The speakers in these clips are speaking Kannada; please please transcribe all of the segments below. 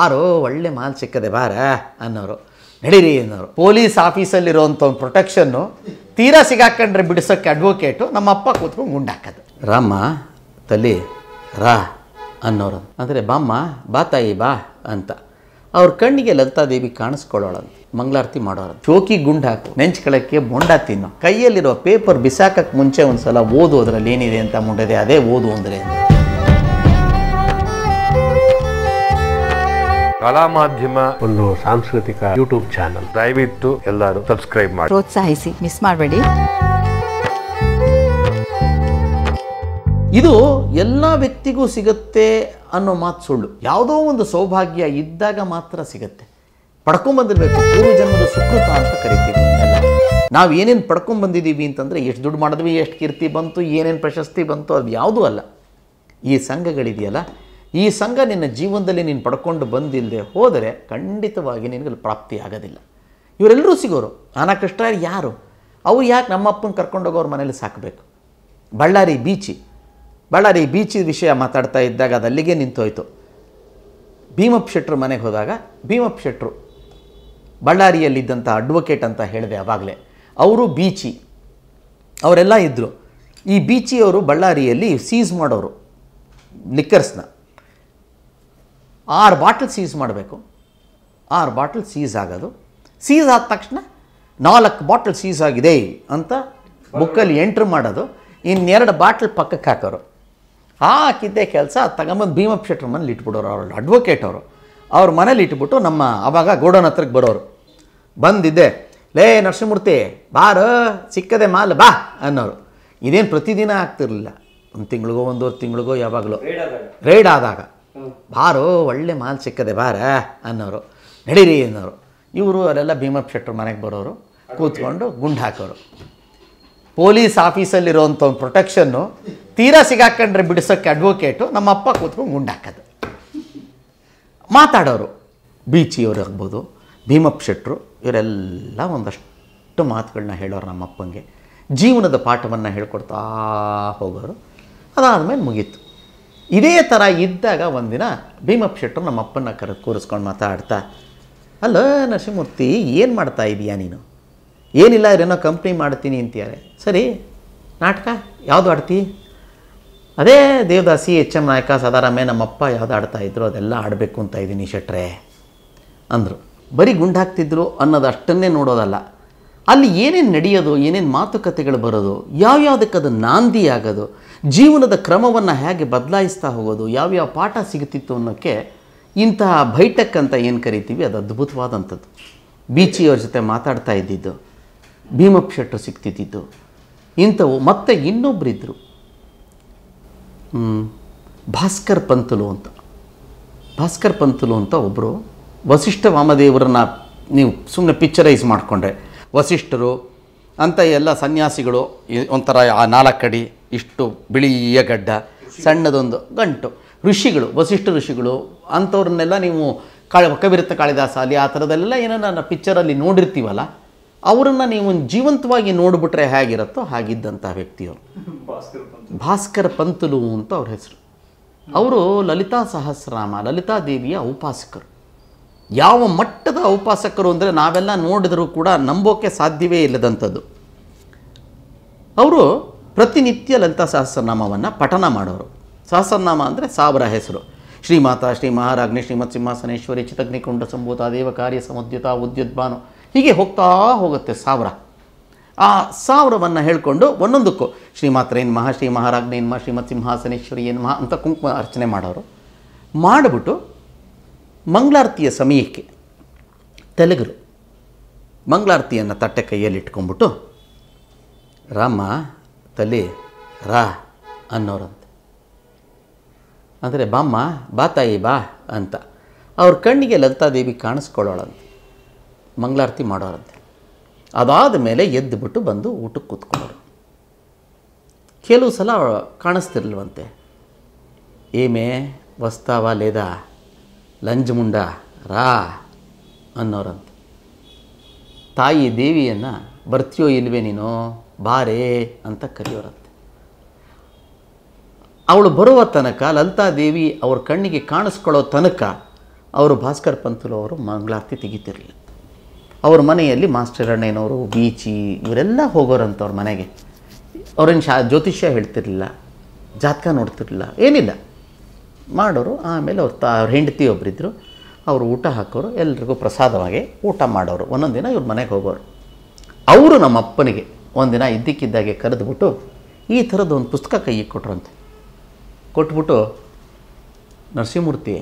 ಆರೋ ಒಳ್ಳೆ ಮಾಲ್ ಸಿಕ್ಕದೆ ಬಾರ ಅನ್ನೋರು ನಡೀರಿ ಅನ್ನೋರು ಪೊಲೀಸ್ ಆಫೀಸಲ್ಲಿರೋಂಥ ಒಂದು ಪ್ರೊಟೆಕ್ಷನ್ನು ತೀರಾ ಸಿಗಾಕೊಂಡ್ರೆ ಬಿಡಿಸೋಕ್ಕೆ ಅಡ್ವೊಕೇಟು ನಮ್ಮ ಅಪ್ಪ ಕೂತ್ಕೊಂಡು ಗುಂಡಾಕೋದು ರಾಮ ತಲಿ ರಾ ಅನ್ನೋರು ಅಂದರೆ ಬಾಮ್ಮ ಬಾ ತಾಯಿ ಬಾ ಅಂತ ಅವ್ರ ಕಣ್ಣಿಗೆ ಲಲಿತಾದೇವಿ ಕಾಣಿಸ್ಕೊಳ್ಳೋಳಂತೆ ಮಂಗಳಾರತಿ ಮಾಡೋರು ಚೋಕಿ ಗುಂಡು ಹಾಕು ನೆಂಚ್ಕೊಳ್ಳೋಕ್ಕೆ ಮೊಂಡ ತಿನ್ನು ಕೈಯಲ್ಲಿರೋ ಪೇಪರ್ ಬಿಸಾಕಕ್ಕೆ ಮುಂಚೆ ಒಂದು ಸಲ ಓದು ಅದರಲ್ಲಿ ಏನಿದೆ ಅಂತ ಮುಂಡದೆ ಅದೇ ಓದು ಅಂದರೆ ಕಲಾ ಮಾಧ್ಯಮ ಒಂದು ಸಾಂಸ್ಕೃತಿಕ ಯೂಟ್ಯೂಬ್ ಚಾನಲ್ ದಯವಿಟ್ಟು ಎಲ್ಲರೂ ಸಬ್ಸ್ಕ್ರೈಬ್ ಮಾಡಿ ಪ್ರೋತ್ಸಾಹಿಸಿ ಮಿಸ್ ಮಾಡಬೇಡಿ ಇದು ಎಲ್ಲ ವ್ಯಕ್ತಿಗೂ ಸಿಗುತ್ತೆ ಅನ್ನೋ ಮಾತು ಸುಳ್ಳು ಯಾವುದೋ ಒಂದು ಸೌಭಾಗ್ಯ ಇದ್ದಾಗ ಮಾತ್ರ ಸಿಗತ್ತೆ ಪಡ್ಕೊಂಬಂದಿರಬೇಕು ಜನ್ಮದ ಸುಕೃತ ಅಂತ ಕರಿತೀವಿ ನಾವು ಏನೇನು ಪಡ್ಕೊಂಬಂದಿದ್ದೀವಿ ಅಂತಂದರೆ ಎಷ್ಟು ದುಡ್ಡು ಮಾಡಿದ್ವಿ ಎಷ್ಟು ಕೀರ್ತಿ ಬಂತು ಏನೇನು ಪ್ರಶಸ್ತಿ ಬಂತು ಅದು ಯಾವುದೂ ಅಲ್ಲ ಈ ಸಂಘಗಳಿದೆಯಲ್ಲ ಈ ಸಂಘ ನಿನ್ನ ಜೀವನದಲ್ಲಿ ನೀನು ಪಡ್ಕೊಂಡು ಬಂದಿಲ್ಲದೆ ಹೋದರೆ ಖಂಡಿತವಾಗಿ ನಿನಗೆ ಪ್ರಾಪ್ತಿ ಆಗೋದಿಲ್ಲ ಇವರೆಲ್ಲರೂ ಸಿಗೋರು ಆನಕೃಷ್ಣರು ಯಾರು ಅವ್ರು ಯಾಕೆ ನಮ್ಮಪ್ಪನ ಕರ್ಕೊಂಡೋಗೋರು ಮನೇಲಿ ಸಾಕಬೇಕು ಬಳ್ಳಾರಿ ಬೀಚಿ ಬಳ್ಳಾರಿ ಬೀಚಿ ವಿಷಯ ಮಾತಾಡ್ತಾ ಇದ್ದಾಗ ಅದು ಅಲ್ಲಿಗೆ ನಿಂತೋಯ್ತು ಭೀಮಪ್ ಶೆಟ್ರು ಮನೆಗೆ ಹೋದಾಗ ಭೀಮಪ್ ಶೆಟ್ರು ಬಳ್ಳಾರಿಯಲ್ಲಿದ್ದಂಥ ಅಡ್ವೊಕೇಟ್ ಅಂತ ಹೇಳಿದೆ ಆವಾಗಲೇ ಅವರು ಬೀಚಿ ಅವರೆಲ್ಲ ಇದ್ದರು ಈ ಬೀಚಿಯವರು ಬಳ್ಳಾರಿಯಲ್ಲಿ ಸೀಸ್ ಮಾಡೋರು ನಿಕ್ಕರ್ಸ್ನ ಆರು ಬಾಟಲ್ ಸೀಸ್ ಮಾಡಬೇಕು ಆರು ಬಾಟಲ್ ಸೀಸ್ ಆಗೋದು ಸೀಸ್ ಆದ ತಕ್ಷಣ ನಾಲ್ಕು ಬಾಟಲ್ ಸೀಸ್ ಆಗಿದೆ ಅಂತ ಬುಕ್ಕಲ್ಲಿ ಎಂಟ್ರ್ ಮಾಡೋದು ಇನ್ನೆರಡು ಬಾಟ್ಲ್ ಪಕ್ಕಕ್ಕೆ ಹಾಕೋರು ಹಾಕಿದ್ದೇ ಕೆಲಸ ತಗೊಂಬಂದು ಭೀಮ ಶೆಟ್ರ್ ಮನೇಲಿ ಇಟ್ಬಿಡೋರು ಅವ್ರ ಅಡ್ವೊಕೇಟ್ ಅವರು ಅವ್ರ ಮನೇಲಿ ಇಟ್ಬಿಟ್ಟು ನಮ್ಮ ಆವಾಗ ಗೋಡೌನ್ ಹತ್ರಕ್ಕೆ ಬರೋರು ಬಂದಿದ್ದೆ ಲೇ ನರಸಿಂಹಮೂರ್ತಿ ಬಾರ ಸಿಕ್ಕದೆ ಮಾಲ್ ಬಾ ಅನ್ನೋರು ಇದೇನು ಪ್ರತಿದಿನ ಆಗ್ತಿರಲಿಲ್ಲ ಒಂದು ತಿಂಗಳಿಗೋ ಒಂದೂವರೆ ತಿಂಗಳಿಗೋ ಯಾವಾಗಲೂ ರೈಡ್ ಆದಾಗ ಬಾರೋ ಒಳ್ಳೆ ಮಾಲ್ ಸಿಕ್ಕದೆ ಬಾರ ಅನ್ನೋರು ನಡೀರಿ ಅನ್ನೋರು ಇವರು ಅವರೆಲ್ಲ ಭೀಮಪ್ ಶೆಟ್ಟರು ಮನೆಗೆ ಬರೋರು ಕೂತ್ಕೊಂಡು ಗುಂಡು ಹಾಕೋರು ಪೊಲೀಸ್ ಆಫೀಸಲ್ಲಿರೋಂಥ ಒಂದು ಪ್ರೊಟೆಕ್ಷನ್ನು ತೀರಾ ಸಿಗಾಕೊಂಡ್ರೆ ಬಿಡಿಸೋಕ್ಕೆ ಅಡ್ವೊಕೇಟು ನಮ್ಮಪ್ಪ ಕೂತ್ಕೊಂಡು ಗುಂಡು ಹಾಕೋದು ಮಾತಾಡೋರು ಬೀಚಿಯವರು ಆಗ್ಬೋದು ಭೀಮಪ್ ಶೆಟ್ಟರು ಇವರೆಲ್ಲ ಒಂದಷ್ಟು ಮಾತುಗಳನ್ನ ಹೇಳೋರು ನಮ್ಮಪ್ಪಂಗೆ ಜೀವನದ ಪಾಠವನ್ನು ಹೇಳ್ಕೊಡ್ತಾ ಹೋಗೋರು ಅದಾದಮೇಲೆ ಮುಗೀತು ಇದೇ ಥರ ಇದ್ದಾಗ ಒಂದಿನ ಭೀಮಪ್ಪ ಶೆಟ್ಟರು ನಮ್ಮ ಅಪ್ಪನ ಕರೆ ಕೂರಿಸ್ಕೊಂಡು ಮಾತಾಡ್ತಾ ಅಲ್ಲ ನರಸಿಂಹಮೂರ್ತಿ ಏನು ಮಾಡ್ತಾ ಇದೀಯಾ ನೀನು ಏನಿಲ್ಲ ಏನೋ ಕಂಪ್ನಿ ಮಾಡ್ತೀನಿ ಅಂತಾರೆ ಸರಿ ನಾಟಕ ಯಾವುದು ಆಡ್ತಿ ಅದೇ ದೇವದಾಸಿ ಎಚ್ ಎಂ ನಾಯಕ ಸಾಧಾರಾಮೆ ನಮ್ಮಪ್ಪ ಯಾವ್ದು ಆಡ್ತಾ ಇದ್ರು ಅದೆಲ್ಲ ಆಡಬೇಕು ಅಂತ ಇದ್ದೀನಿ ಶೆಟ್ರೆ ಅಂದರು ಬರೀ ಗುಂಡಾಕ್ತಿದ್ರು ಅನ್ನೋದು ಅಷ್ಟನ್ನೇ ನೋಡೋದಲ್ಲ ಅಲ್ಲಿ ಏನೇನು ನಡೆಯೋದು ಏನೇನು ಮಾತುಕತೆಗಳು ಬರೋದು ಯಾವ್ಯಾವುದಕ್ಕೆ ಅದು ನಾಂದಿ ಆಗೋದು ಜೀವನದ ಕ್ರಮವನ್ನು ಹೇಗೆ ಬದಲಾಯಿಸ್ತಾ ಹೋಗೋದು ಯಾವ್ಯಾವ ಪಾಠ ಸಿಗುತ್ತಿತ್ತು ಅನ್ನೋಕ್ಕೆ ಇಂತಹ ಬೈಟಕ್ ಅಂತ ಏನು ಕರಿತೀವಿ ಅದು ಅದ್ಭುತವಾದಂಥದ್ದು ಬೀಚಿಯವ್ರ ಜೊತೆ ಮಾತಾಡ್ತಾ ಇದ್ದಿದ್ದು ಭೀಮಪ್ಪ ಶೆಟ್ಟರು ಸಿಗ್ತಿದ್ದಿದ್ದು ಇಂಥವು ಮತ್ತೆ ಇನ್ನೊಬ್ಬರಿದ್ದರು ಭಾಸ್ಕರ್ ಪಂತುಲು ಅಂತ ಭಾಸ್ಕರ್ ಪಂತುಲು ಅಂತ ಒಬ್ಬರು ವಸಿಷ್ಠ ವಾಮದೇವರನ್ನ ನೀವು ಸುಮ್ಮನೆ ಪಿಕ್ಚರೈಸ್ ಮಾಡಿಕೊಂಡ್ರೆ ವಸಿಷ್ಠರು ಅಂತ ಎಲ್ಲ ಸನ್ಯಾಸಿಗಳು ಒಂಥರ ಆ ನಾಲ್ಕಡಿ ಇಷ್ಟು ಬಿಳಿಯ ಗಡ್ಡ ಸಣ್ಣದೊಂದು ಗಂಟು ಋಷಿಗಳು ವಸಿಷ್ಠ ಋಷಿಗಳು ಅಂಥವ್ರನ್ನೆಲ್ಲ ನೀವು ಕಾಳಿ ಕವಿರುತ್ತ ಕಾಳಿದಾಸ ಅಲ್ಲಿ ಆ ಥರದಲ್ಲೆಲ್ಲ ಏನೋ ನನ್ನ ಪಿಕ್ಚರಲ್ಲಿ ನೋಡಿರ್ತೀವಲ್ಲ ಅವರನ್ನು ನೀವು ಜೀವಂತವಾಗಿ ನೋಡಿಬಿಟ್ರೆ ಹೇಗಿರುತ್ತೋ ಹಾಗಿದ್ದಂಥ ವ್ಯಕ್ತಿಯವರು ಭಾಸ್ಕರ ಪಂತುಲು ಅಂತ ಅವ್ರ ಹೆಸರು ಅವರು ಲಲಿತಾ ಸಹಸ್ರಾಮ ಲಲಿತಾ ದೇವಿಯ ಔಪಾಸಕರು ಯಾವ ಮಟ್ಟದ ಔಪಾಸಕರು ಅಂದರೆ ನಾವೆಲ್ಲ ನೋಡಿದರೂ ಕೂಡ ನಂಬೋಕೆ ಸಾಧ್ಯವೇ ಇಲ್ಲದಂಥದ್ದು ಅವರು ಪ್ರತಿನಿತ್ಯ ಲಲಿತಾ ಸಹಸ್ರನಾಮವನ್ನು ಪಠನ ಮಾಡೋರು ಸಹಸ್ರನಾಮ ಅಂದರೆ ಸಾವಿರ ಹೆಸರು ಶ್ರೀಮಾತ ಶ್ರೀ ಮಹಾರಾಜ್ಞಿ ಶ್ರೀಮತ್ ಸಿಂಹಾಸನೇಶ್ವರಿ ಚಿತಗ್ನಿಕುಂಡ ಸಂಭೂತ ದೇವ ಕಾರ್ಯ ಸಮುದ್ಯುತ ಉದ್ಯುದ್ಭಾನು ಹೀಗೆ ಹೋಗ್ತಾ ಹೋಗುತ್ತೆ ಸಾವಿರ ಆ ಸಾವಿರವನ್ನು ಹೇಳಿಕೊಂಡು ಒಂದೊಂದಕ್ಕೂ ಏನು ಮಹಾ ಶ್ರೀ ಮಹಾರಾಜ್ಞೇನ್ ಮಹಾ ಶ್ರೀಮತ್ ಸಿಂಹಾಸನೇಶ್ವರಿ ಏನು ಮಹಾ ಅಂತ ಕುಂಕುಮ ಅರ್ಚನೆ ಮಾಡೋರು ಮಾಡಿಬಿಟ್ಟು ಮಂಗಳಾರತಿಯ ಸಮಯಕ್ಕೆ ತೆಲುಗರು ಮಂಗಳಾರತಿಯನ್ನು ತಟ್ಟೆ ಕೈಯಲ್ಲಿ ಇಟ್ಕೊಂಡ್ಬಿಟ್ಟು ರಾಮ ತಲೆ ರಾ ಅನ್ನೋರಂತೆ ಅಂದರೆ ಬಾಮ್ಮ ಬಾ ತಾಯಿ ಬಾ ಅಂತ ಅವ್ರ ಕಣ್ಣಿಗೆ ಲಲಿತಾದೇವಿ ಕಾಣಿಸ್ಕೊಳ್ಳೋಳಂತೆ ಮಂಗಳಾರತಿ ಮಾಡೋರಂತೆ ಅದಾದ ಮೇಲೆ ಎದ್ದುಬಿಟ್ಟು ಬಂದು ಊಟಕ್ಕೆ ಕೂತ್ಕೊಳ್ಳೋರು ಕೆಲವು ಸಲ ಕಾಣಿಸ್ತಿರ್ಲ್ವಂತೆ ಏಮೇ ವಸ್ತಾವ ಲೇದ ಲಂಜ್ ಮುಂಡ ರಾ ಅನ್ನೋರಂತೆ ತಾಯಿ ದೇವಿಯನ್ನು ಬರ್ತೀಯೋ ಇಲ್ವೇ ನೀನು ಬಾರೇ ಅಂತ ಕರೆಯೋರಂತೆ ಅವಳು ಬರುವ ತನಕ ಲಲಿತಾದೇವಿ ಅವ್ರ ಕಣ್ಣಿಗೆ ಕಾಣಿಸ್ಕೊಳ್ಳೋ ತನಕ ಅವರು ಭಾಸ್ಕರ್ ಪಂತುಲು ಅವರು ಮಂಗಳಾರತಿ ತೆಗಿತಿರಲಿಲ್ಲ ಅವ್ರ ಮನೆಯಲ್ಲಿ ಮಾಸ್ಟರ್ ಅಣ್ಣನವರು ಬೀಚಿ ಇವರೆಲ್ಲ ಹೋಗೋರಂತವ್ರ ಮನೆಗೆ ಅವ್ರೇನು ಶಾ ಜ್ಯೋತಿಷ್ಯ ಹೇಳ್ತಿರಲಿಲ್ಲ ಜಾತಕ ನೋಡ್ತಿರ್ಲಿಲ್ಲ ಏನಿಲ್ಲ ಮಾಡೋರು ಆಮೇಲೆ ಅವ್ರ ತ ಅವ್ರ ಹೆಂಡತಿ ಒಬ್ಬರಿದ್ದರು ಅವರು ಊಟ ಹಾಕೋರು ಎಲ್ರಿಗೂ ಪ್ರಸಾದವಾಗಿ ಊಟ ಮಾಡೋರು ಒಂದೊಂದು ದಿನ ಇವ್ರ ಮನೆಗೆ ಹೋಗೋರು ಅವರು ನಮ್ಮ ಅಪ್ಪನಿಗೆ ಒಂದಿನ ಇದ್ದಕ್ಕಿದ್ದಾಗೆ ಕರೆದುಬಿಟ್ಟು ಈ ಥರದ್ದು ಒಂದು ಪುಸ್ತಕ ಕೈಗೆ ಕೊಟ್ರಂತೆ ಕೊಟ್ಬಿಟ್ಟು ನರಸಿಂಹಮೂರ್ತಿ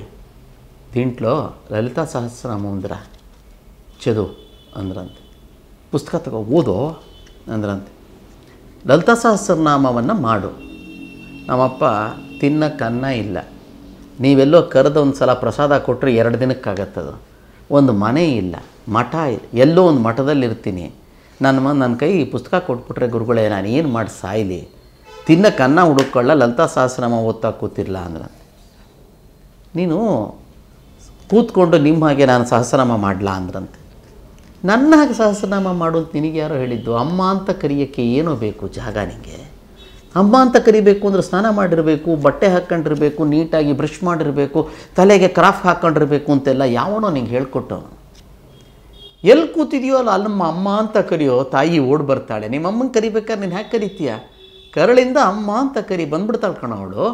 ದಿಂಟ್ಲು ಲಲಿತಾ ಸಹಸ್ರನಾಮ ఉందిరా ಚದು ಅಂದ್ರಂತೆ ಪುಸ್ತಕ ತಗೋ ಓದು ಅಂದ್ರಂತೆ ಲಲಿತಾ ಸಹಸ್ರನಾಮವನ್ನು ಮಾಡು ನಮ್ಮಪ್ಪ ತಿನ್ನಕ್ಕನ್ನ ಇಲ್ಲ ನೀವೆಲ್ಲೋ ಕರೆದ ಒಂದು ಸಲ ಪ್ರಸಾದ ಕೊಟ್ಟರೆ ಎರಡು ದಿನಕ್ಕಾಗತ್ತದು ಒಂದು ಮನೆ ಇಲ್ಲ ಮಠ ಎಲ್ಲೋ ಒಂದು ಮಠದಲ್ಲಿ ಇರ್ತೀನಿ ನನ್ನ ಮ ನನ್ನ ಕೈ ಈ ಪುಸ್ತಕ ಕೊಟ್ಬಿಟ್ರೆ ಗುರುಗಳೇ ನಾನು ಏನು ಮಾಡಿ ಸಾಯಲಿ ತಿನ್ನ ಕನ್ನ ಹುಡುಕೊಳ್ಳ ಲಲಿತಾ ಸಹಸ್ರನಾಮ ಓದ್ತಾ ಕೂತಿರಲ ಅಂದ್ರೆ ನೀನು ಕೂತ್ಕೊಂಡು ನಿಮ್ಮ ಹಾಗೆ ನಾನು ಸಹಸ್ರನಾಮ ಮಾಡಲಾ ಅಂದ್ರಂತೆ ನನ್ನ ಹಾಗೆ ಸಹಸ್ರನಾಮ ಮಾಡು ಅಂತ ನಿನಗೆ ಯಾರೋ ಹೇಳಿದ್ದು ಅಮ್ಮ ಅಂತ ಕರಿಯೋಕ್ಕೆ ಏನೋ ಬೇಕು ಜಾಗ ನಿನಗೆ ಅಮ್ಮ ಅಂತ ಕರಿಬೇಕು ಅಂದರೆ ಸ್ನಾನ ಮಾಡಿರಬೇಕು ಬಟ್ಟೆ ಹಾಕ್ಕೊಂಡಿರಬೇಕು ನೀಟಾಗಿ ಬ್ರಷ್ ಮಾಡಿರಬೇಕು ತಲೆಗೆ ಕ್ರಾಫ್ ಹಾಕ್ಕೊಂಡಿರಬೇಕು ಅಂತೆಲ್ಲ ಯಾವನೋ ನಿಂಗೆ ಹೇಳ್ಕೊಟ್ಟವನು ಎಲ್ಲಿ ಕೂತಿದೆಯೋ ಅಲ್ಲ ಅಲ್ಲಿ ನಮ್ಮ ಅಮ್ಮ ಅಂತ ಕರೆಯೋ ತಾಯಿ ಓಡ್ ಬರ್ತಾಳೆ ನಿಮ್ಮ ಅಮ್ಮನ ಕರಿಬೇಕಾದ್ರೆ ನೀನು ಹ್ಯಾಕೆ ಕರಿತೀಯ ಕರಳಿಂದ ಅಮ್ಮ ಅಂತ ಕರಿ ಬಂದ್ಬಿಡ್ತಾಳೆ ಕಣ ಅವಳು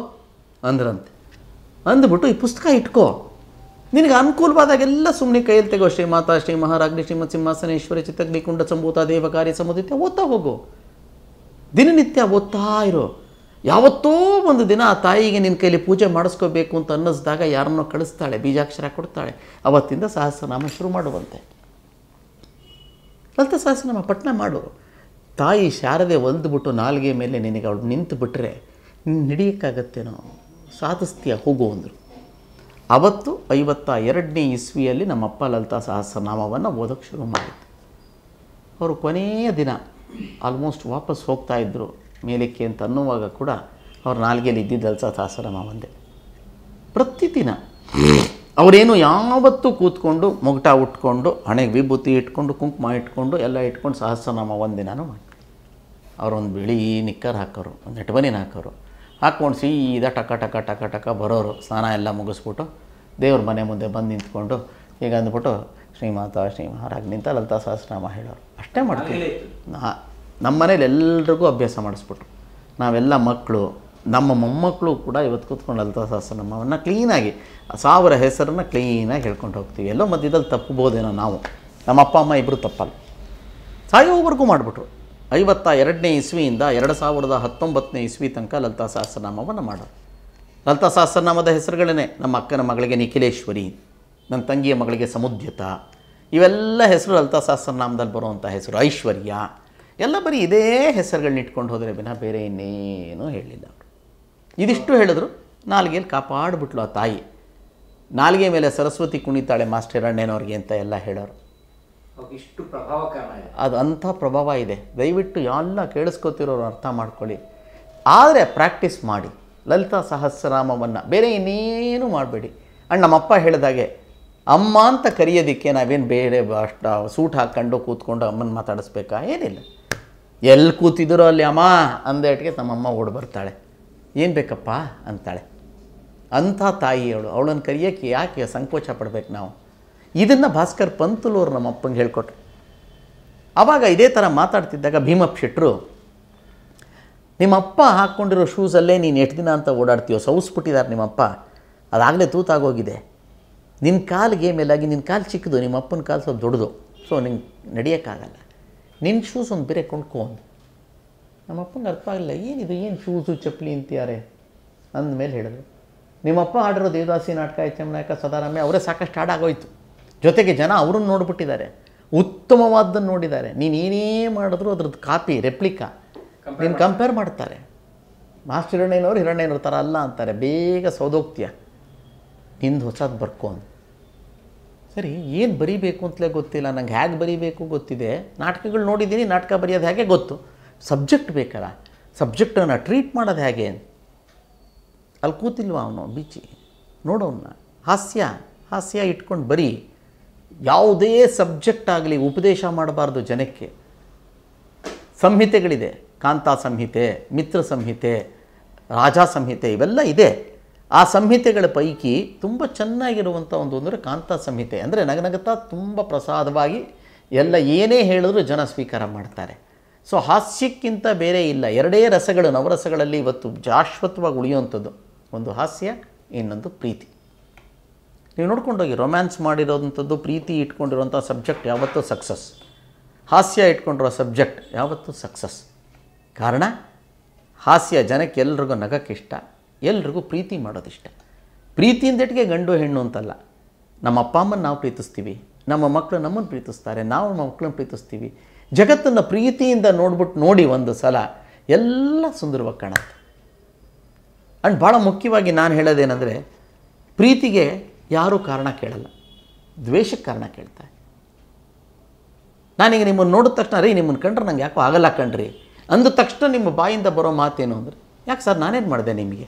ಅಂದ್ರಂತೆ ಅಂದ್ಬಿಟ್ಟು ಈ ಪುಸ್ತಕ ಇಟ್ಕೋ ನಿನಗೆ ಅನುಕೂಲವಾದಾಗೆಲ್ಲ ಸುಮ್ಮನೆ ಕೈಯಲ್ಲಿ ತೆಗೋ ಶ್ರೀ ಮಾತಾ ಶ್ರೀ ಮಹಾರಾಜ್ನಿ ಶ್ರೀಮತ್ ಸಿಂಹಾಸನೇಶ್ವರಿ ಕುಂಡ ಸಂಭೂತ ದೇವ ಕಾರ್ಯ ಸಮುದಿತ್ಯ ಓದ್ತಾ ಹೋಗು ದಿನನಿತ್ಯ ಓದ್ತಾ ಇರೋ ಯಾವತ್ತೋ ಒಂದು ದಿನ ಆ ತಾಯಿಗೆ ನಿನ್ನ ಕೈಲಿ ಪೂಜೆ ಮಾಡಿಸ್ಕೋಬೇಕು ಅಂತ ಅನ್ನಿಸ್ದಾಗ ಯಾರನ್ನೋ ಕಳಿಸ್ತಾಳೆ ಬೀಜಾಕ್ಷರ ಕೊಡ್ತಾಳೆ ಅವತ್ತಿಂದ ಸಹಸ್ರನಾಮ ಶುರು ಮಾಡುವಂತೆ ಲಲಿತ ಸಹಸ್ರನಾಮ ಪಟ್ಟಣ ಮಾಡು ತಾಯಿ ಶಾರದೆ ಹೊಂದ್ಬಿಟ್ಟು ನಾಲ್ಗೆ ಮೇಲೆ ನಿನಗೆ ಅವಳು ನಿಂತು ಬಿಟ್ಟರೆ ಹಿಡಿಯೋಕ್ಕಾಗತ್ತೇನೋ ಸಾಧಿಸ್ತೀಯ ಹೋಗು ಅಂದರು ಅವತ್ತು ಐವತ್ತ ಎರಡನೇ ಇಸ್ವಿಯಲ್ಲಿ ನಮ್ಮಪ್ಪ ಲಲಿತಾ ಸಹಸ್ರನಾಮವನ್ನು ಓದೋಕ್ಕೆ ಶುರು ಮಾಡಿತ್ತು ಅವರು ಕೊನೆಯ ದಿನ ಆಲ್ಮೋಸ್ಟ್ ವಾಪಸ್ ಹೋಗ್ತಾಯಿದ್ರು ಮೇಲಕ್ಕೆ ಅಂತ ಅನ್ನುವಾಗ ಕೂಡ ಅವ್ರ ನಾಲ್ಗೆಯಲ್ಲಿ ಇದ್ದಿದ್ದ ಲಲಿತಾ ಸಹಸ್ರನಾಮ ಒಂದೇ ಪ್ರತಿದಿನ ಅವರೇನು ಯಾವತ್ತೂ ಕೂತ್ಕೊಂಡು ಮುಗಟ ಉಟ್ಕೊಂಡು ಹಣೆಗೆ ವಿಭೂತಿ ಇಟ್ಕೊಂಡು ಕುಂಕುಮ ಇಟ್ಕೊಂಡು ಎಲ್ಲ ಇಟ್ಕೊಂಡು ಸಹಸ್ರನಾಮ ಒಂದಿನಾನು ಮಾಡಿ ಅವರೊಂದು ಬಿಳಿ ನಿಕ್ಕರ್ ಹಾಕೋರು ಒಂದು ನೆಟ್ಬನೀನು ಹಾಕೋರು ಹಾಕ್ಕೊಂಡು ಸೀದಾ ಟಕ ಟಕ ಟಕ ಟಕ ಬರೋರು ಸ್ನಾನ ಎಲ್ಲ ಮುಗಿಸ್ಬಿಟ್ಟು ದೇವ್ರ ಮನೆ ಮುಂದೆ ಬಂದು ನಿಂತ್ಕೊಂಡು ಈಗ ಅಂದ್ಬಿಟ್ಟು ಶ್ರೀಮಾತ ಮಹಾರಾಜ್ ನಿಂತ ಲಲಿತಾ ಸಹಸ್ರನಾಮ ಹೇಳೋರು ಅಷ್ಟೇ ಮಾಡ್ತೀವಿ ನಮ್ಮ ಮನೇಲಿ ಎಲ್ರಿಗೂ ಅಭ್ಯಾಸ ಮಾಡಿಸ್ಬಿಟ್ರು ನಾವೆಲ್ಲ ಮಕ್ಕಳು ನಮ್ಮ ಮೊಮ್ಮಕ್ಕಳು ಕೂಡ ಇವತ್ತು ಕೂತ್ಕೊಂಡು ಲಲಿತಾ ಸಹಸ್ರನಾಮವನ್ನು ಕ್ಲೀನಾಗಿ ಸಾವಿರ ಹೆಸರನ್ನು ಕ್ಲೀನಾಗಿ ಹೇಳ್ಕೊಂಡು ಹೋಗ್ತೀವಿ ಎಲ್ಲೋ ಮಧ್ಯದಲ್ಲಿ ತಪ್ಪಬೋದೇನೋ ನಾವು ನಮ್ಮ ಅಪ್ಪ ಅಮ್ಮ ಇಬ್ಬರು ತಪ್ಪಲ್ಲ ಸಾಯೋವರೆಗೂ ಮಾಡಿಬಿಟ್ರು ಐವತ್ತ ಎರಡನೇ ಇಸ್ವಿಯಿಂದ ಎರಡು ಸಾವಿರದ ಹತ್ತೊಂಬತ್ತನೇ ಇಸ್ವಿ ತನಕ ಲಲಿತಾ ಸಹಸ್ರನಾಮವನ್ನು ಮಾಡೋರು ಲಲಿತಾ ಸಹಸ್ರನಾಮದ ಹೆಸರುಗಳೇ ನಮ್ಮ ಅಕ್ಕನ ಮಗಳಿಗೆ ನಿಖಿಲೇಶ್ವರಿ ನನ್ನ ತಂಗಿಯ ಮಗಳಿಗೆ ಸಮುದ್ಯತ ಇವೆಲ್ಲ ಹೆಸರು ಲಲಿತಾ ಸಹಸ್ರನಾಮದಲ್ಲಿ ಬರುವಂಥ ಹೆಸರು ಐಶ್ವರ್ಯ ಎಲ್ಲ ಬರೀ ಇದೇ ಹೆಸರುಗಳನ್ನ ಇಟ್ಕೊಂಡು ಹೋದರೆ ಬಿನ ಬೇರೆ ಇನ್ನೇನೂ ಹೇಳಿಲ್ಲ ಅವರು ಇದಿಷ್ಟು ಹೇಳಿದ್ರು ನಾಲ್ಗೆಯಲ್ಲಿ ಕಾಪಾಡಿಬಿಟ್ಲು ಆ ತಾಯಿ ನಾಲ್ಗೆ ಮೇಲೆ ಸರಸ್ವತಿ ಕುಣಿತಾಳೆ ಮಾಸ್ಟರ್ ಅಣ್ಣನವ್ರಿಗೆ ಅಂತ ಎಲ್ಲ ಹೇಳೋರು ಇಷ್ಟು ಪ್ರಭಾವ ಅದು ಅಂಥ ಪ್ರಭಾವ ಇದೆ ದಯವಿಟ್ಟು ಎಲ್ಲ ಕೇಳಿಸ್ಕೊತಿರೋರು ಅರ್ಥ ಮಾಡ್ಕೊಳ್ಳಿ ಆದರೆ ಪ್ರಾಕ್ಟೀಸ್ ಮಾಡಿ ಲಲಿತಾ ಸಹಸ್ರನಾಮವನ್ನು ಬೇರೆ ಇನ್ನೇನು ಮಾಡಬೇಡಿ ಅಣ್ಣ ನಮ್ಮಪ್ಪ ಹೇಳಿದಾಗೆ ಅಮ್ಮ ಅಂತ ಕರೆಯೋದಕ್ಕೆ ನಾವೇನು ಬೇರೆ ಅಷ್ಟು ಸೂಟ್ ಹಾಕ್ಕೊಂಡು ಕೂತ್ಕೊಂಡು ಅಮ್ಮನ ಮಾತಾಡಿಸ್ಬೇಕಾ ಏನಿಲ್ಲ ಎಲ್ಲಿ ಕೂತಿದ್ರು ಅಲ್ಲಿ ಅಮ್ಮ ಅಂದೇಟ್ಗೆ ನಮ್ಮಮ್ಮ ಓಡಿ ಬರ್ತಾಳೆ ಏನು ಬೇಕಪ್ಪ ಅಂತಾಳೆ ಅಂಥ ಅವಳು ಅವಳನ್ನು ಕರೆಯೋಕ್ಕೆ ಯಾಕೆ ಸಂಕೋಚ ಪಡ್ಬೇಕು ನಾವು ಇದನ್ನು ಭಾಸ್ಕರ್ ಪಂತುಲೂರು ನಮ್ಮ ಅಪ್ಪಂಗೆ ಹೇಳ್ಕೊಟ್ರು ಆವಾಗ ಇದೇ ಥರ ಮಾತಾಡ್ತಿದ್ದಾಗ ಭೀಮಪ್ಪ ಶೆಟ್ಟರು ನಿಮ್ಮಪ್ಪ ಹಾಕ್ಕೊಂಡಿರೋ ಶೂಸಲ್ಲೇ ನೀನು ಎಷ್ಟು ದಿನ ಅಂತ ಓಡಾಡ್ತೀಯೋ ಸೌಸ್ಬಿಟ್ಟಿದ್ದಾರೆ ನಿಮ್ಮಪ್ಪ ಅದಾಗಲೇ ತೂತಾಗೋಗಿದೆ ನಿನ್ನ ಕಾಲಿಗೆ ಮೇಲಾಗಿ ನಿನ್ನ ಕಾಲು ಚಿಕ್ಕದು ನಿಮ್ಮಪ್ಪನ ಕಾಲು ಸ್ವಲ್ಪ ದೊಡ್ಡದು ಸೊ ನಿಂಗೆ ನಡೆಯೋಕ್ಕಾಗಲ್ಲ ನಿನ್ನ ಶೂಸ್ ಒಂದು ಬೇರೆ ಕೊಂಡ್ಕೊಂಡು ನಮ್ಮಪ್ಪಂಗೆ ಅರ್ಥ ಆಗಲಿಲ್ಲ ಏನಿದು ಏನು ಶೂಸು ಚಪ್ಪಲಿ ಅಂತೀಯಾರೆ ಅಂದಮೇಲೆ ಹೇಳಿದ್ರು ನಿಮ್ಮಪ್ಪ ಆಡಿರೋ ದೇವದಾಸಿ ನಾಟಕ ಎಚ್ ಎಂ ನಾಯಕ ಸದಾರಾಮ್ಯ ಅವರೇ ಸಾಕಷ್ಟು ಹಾಡಾಗೋಯ್ತು ಜೊತೆಗೆ ಜನ ಅವರನ್ನು ನೋಡಿಬಿಟ್ಟಿದ್ದಾರೆ ಉತ್ತಮವಾದ್ದನ್ನು ನೋಡಿದ್ದಾರೆ ನೀನು ಏನೇ ಮಾಡಿದ್ರು ಅದ್ರದ್ದು ಕಾಪಿ ರೆಪ್ಲಿಕಾ ನೀನು ಕಂಪೇರ್ ಮಾಡ್ತಾರೆ ಮಾಸ್ಟರ್ ಹಿರಣ್ಣನವ್ರು ಹಿರಣ್ಣಯ್ಯನವ್ರ ಥರ ಅಲ್ಲ ಅಂತಾರೆ ಬೇಗ ಸೌದೋಗ್ತೀಯ ನಿಂದು ಹೊಸದು ಅಂತ ಸರಿ ಏನು ಬರೀಬೇಕು ಅಂತಲೇ ಗೊತ್ತಿಲ್ಲ ನಂಗೆ ಹೇಗೆ ಬರೀಬೇಕು ಗೊತ್ತಿದೆ ನಾಟಕಗಳು ನೋಡಿದ್ದೀನಿ ನಾಟಕ ಬರೆಯೋದು ಹೇಗೆ ಗೊತ್ತು ಸಬ್ಜೆಕ್ಟ್ ಬೇಕಲ್ಲ ಸಬ್ಜೆಕ್ಟನ್ನು ಟ್ರೀಟ್ ಮಾಡೋದು ಹೇಗೆ ಅಲ್ಲಿ ಕೂತಿಲ್ವ ಅವನು ಬೀಚಿ ನೋಡೋಣ ಹಾಸ್ಯ ಹಾಸ್ಯ ಇಟ್ಕೊಂಡು ಬರೀ ಯಾವುದೇ ಸಬ್ಜೆಕ್ಟ್ ಆಗಲಿ ಉಪದೇಶ ಮಾಡಬಾರ್ದು ಜನಕ್ಕೆ ಸಂಹಿತೆಗಳಿದೆ ಕಾಂತಾ ಸಂಹಿತೆ ಮಿತ್ರ ಸಂಹಿತೆ ರಾಜಾ ಸಂಹಿತೆ ಇವೆಲ್ಲ ಇದೆ ಆ ಸಂಹಿತೆಗಳ ಪೈಕಿ ತುಂಬ ಚೆನ್ನಾಗಿರುವಂಥ ಒಂದು ಅಂದರೆ ಕಾಂತಾ ಸಂಹಿತೆ ಅಂದರೆ ನಗನಗತ ತುಂಬ ಪ್ರಸಾದವಾಗಿ ಎಲ್ಲ ಏನೇ ಹೇಳಿದ್ರು ಜನ ಸ್ವೀಕಾರ ಮಾಡ್ತಾರೆ ಸೊ ಹಾಸ್ಯಕ್ಕಿಂತ ಬೇರೆ ಇಲ್ಲ ಎರಡೇ ರಸಗಳು ನವರಸಗಳಲ್ಲಿ ಇವತ್ತು ಶಾಶ್ವತವಾಗಿ ಉಳಿಯುವಂಥದ್ದು ಒಂದು ಹಾಸ್ಯ ಇನ್ನೊಂದು ಪ್ರೀತಿ ನೀವು ನೋಡ್ಕೊಂಡೋಗಿ ರೊಮ್ಯಾನ್ಸ್ ಮಾಡಿರೋವಂಥದ್ದು ಪ್ರೀತಿ ಇಟ್ಕೊಂಡಿರುವಂಥ ಸಬ್ಜೆಕ್ಟ್ ಯಾವತ್ತೂ ಸಕ್ಸಸ್ ಹಾಸ್ಯ ಇಟ್ಕೊಂಡಿರೋ ಸಬ್ಜೆಕ್ಟ್ ಯಾವತ್ತೂ ಸಕ್ಸಸ್ ಕಾರಣ ಹಾಸ್ಯ ಜನಕ್ಕೆ ಎಲ್ರಿಗೂ ನಗಕ್ಕೆ ಇಷ್ಟ ಎಲ್ರಿಗೂ ಪ್ರೀತಿ ಮಾಡೋದಿಷ್ಟ ಪ್ರೀತಿಯಿಂದಟ್ಟಿಗೆ ಗಂಡು ಹೆಣ್ಣು ಅಂತಲ್ಲ ನಮ್ಮ ಅಪ್ಪ ಅಮ್ಮನ ನಾವು ಪ್ರೀತಿಸ್ತೀವಿ ನಮ್ಮ ಮಕ್ಕಳು ನಮ್ಮನ್ನು ಪ್ರೀತಿಸ್ತಾರೆ ನಾವು ನಮ್ಮ ಮಕ್ಕಳನ್ನು ಪ್ರೀತಿಸ್ತೀವಿ ಜಗತ್ತನ್ನು ಪ್ರೀತಿಯಿಂದ ನೋಡ್ಬಿಟ್ಟು ನೋಡಿ ಒಂದು ಸಲ ಎಲ್ಲ ಸುಂದರವಾಗಿ ಕಾಣುತ್ತೆ ಆ್ಯಂಡ್ ಭಾಳ ಮುಖ್ಯವಾಗಿ ನಾನು ಹೇಳೋದೇನೆಂದರೆ ಪ್ರೀತಿಗೆ ಯಾರೂ ಕಾರಣ ಕೇಳಲ್ಲ ದ್ವೇಷಕ್ಕೆ ಕಾರಣ ಕೇಳ್ತಾರೆ ನಾನೀಗ ನಿಮ್ಮನ್ನು ನೋಡಿದ ತಕ್ಷಣ ರೀ ನಿಮ್ಮನ್ನು ಕಂಡ್ರೆ ನಂಗೆ ಯಾಕೋ ಆಗಲ್ಲ ಕಣ್ರಿ ಅಂದ ತಕ್ಷಣ ನಿಮ್ಮ ಬಾಯಿಂದ ಬರೋ ಮಾತೇನು ಅಂದರೆ ಯಾಕೆ ಸರ್ ನಾನೇನು ಮಾಡಿದೆ ನಿಮಗೆ